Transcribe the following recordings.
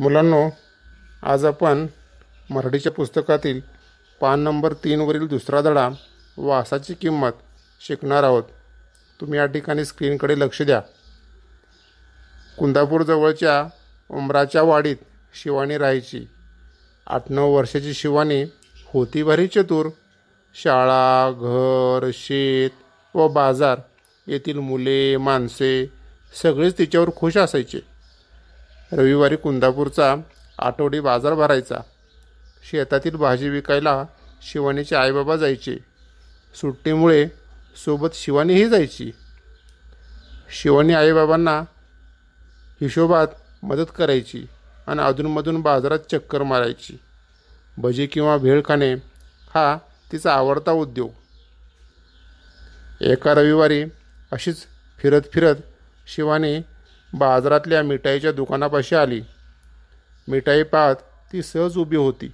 मुलांनो आज आपण मराठीच्या पुस्तकातील पान नंबर तीनवरील दुसरा धडा वासाची किंमत शिकणार आहोत तुम्ही या ठिकाणी स्क्रीनकडे लक्ष द्या कुंदापूरजवळच्या उमराच्या वाडीत शिवानी राहायची आठ नऊ वर्षाची शिवानी होती भारी चतुर शाळा घर शेत व बाजार येथील मुले माणसे सगळेच तिच्यावर खुश असायचे रविवारी कुंदापूरचा आठवडी बाजार भरायचा शेतातील भाजी विकायला शिवानीचे आईबाबा जायचे सुट्टीमुळे सोबत शिवानीही जायची शिवानी आईबाबांना हिशोबात मदत करायची आणि अधूनमधून बाजारात चक्कर मारायची भजी किंवा भेळ खाणे हा तिचा आवडता उद्योग एका रविवारी अशीच फिरत फिरत शिवानी बाजारातल्या मिठाईच्या दुकानापाशी आली मिठाई पाहत ती सहज उभी होती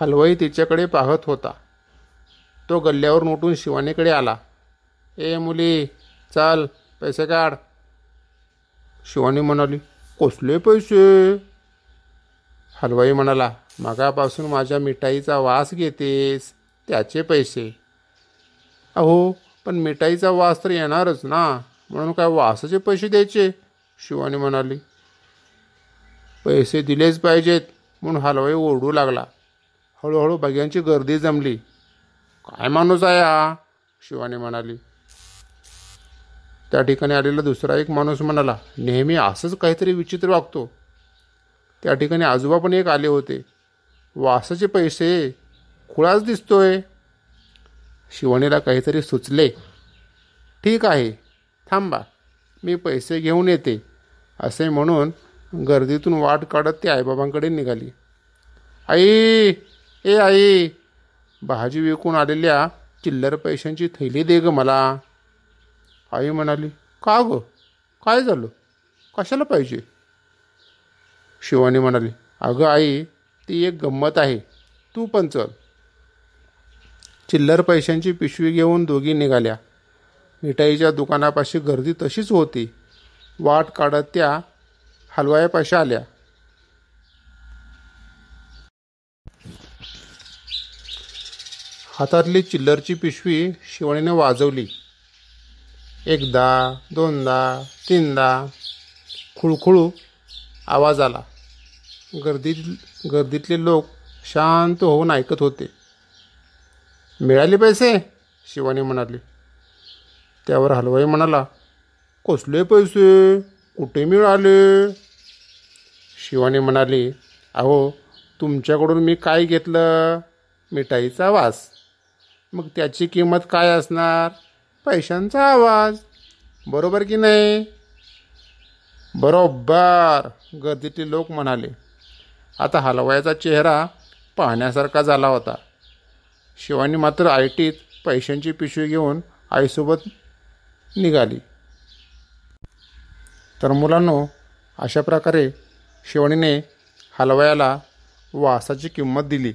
हलवाई तिच्याकडे पाहत होता तो गल्ल्यावर नोटून शिवानीकडे आला ए मुली चाल पैसे काढ शिवानी म्हणाली कसले पैसे हलवाई म्हणाला मगापासून माझ्या मिठाईचा वास घेतेस त्याचे पैसे अहो पण मिठाईचा वास तर येणारच ना म्हणून काय वासाचे पैसे द्यायचे शिवानी म्हणाली पैसे दिलेच पाहिजेत म्हणून हलवाई ओरडू लागला हळूहळू बघ्यांची गर्दी जमली काय माणूस आहे हा शिवानी म्हणाली त्या ठिकाणी आलेला दुसरा एक माणूस म्हणाला नेहमी असंच काहीतरी विचित्र वागतो त्या ठिकाणी आजोबा पण एक आले होते वासाचे पैसे खुळाच दिसतोय शिवानीला काहीतरी सुचले ठीक आहे थांबा मी पैसे घेऊन येते असे म्हणून गर्दीतून वाट काढत ती आईबाबांकडे निघाली आई ए आई भाजी विकून आलेल्या चिल्लर पैशांची थैली दे गं मला आई म्हणाली का गं काय झालं कशाला पाहिजे शिवानी म्हणाली अगं आई ती एक गंमत आहे तू पण चल चिल्लर पैशांची पिशवी घेऊन दोघी निघाल्या मिठाईच्या दुकानापाशी गर्दी तशीच होती वाट काढत त्या हलवायापाशी आल्या हातातली चिल्लरची पिशवी शिवणीने वाजवली एकदा दोनदा तीनदा खुळखुळू आवाज आला गर्दीत गर्दीतले लोक शांत होऊन ऐकत होते मिळाले पैसे शिवानी म्हणाली त्यावर हलवाई म्हणाला कसले पैसे कुठे मिळाले शिवानी म्हणाली अहो तुमच्याकडून मी काय घेतलं मिठाईचा वास मग त्याची किंमत काय असणार पैशांचा आवाज बरोबर की नाही बरोबर गर्दीतील लोक म्हणाले आता हलवायाचा चेहरा पाहण्यासारखा झाला होता शिवानी मात्र आय टीत पैशांची पिशवी घेऊन आईसोबत निघाली तर मुलांनो अशा प्रकारे शिवणीने हलवयाला वासाची किंमत दिली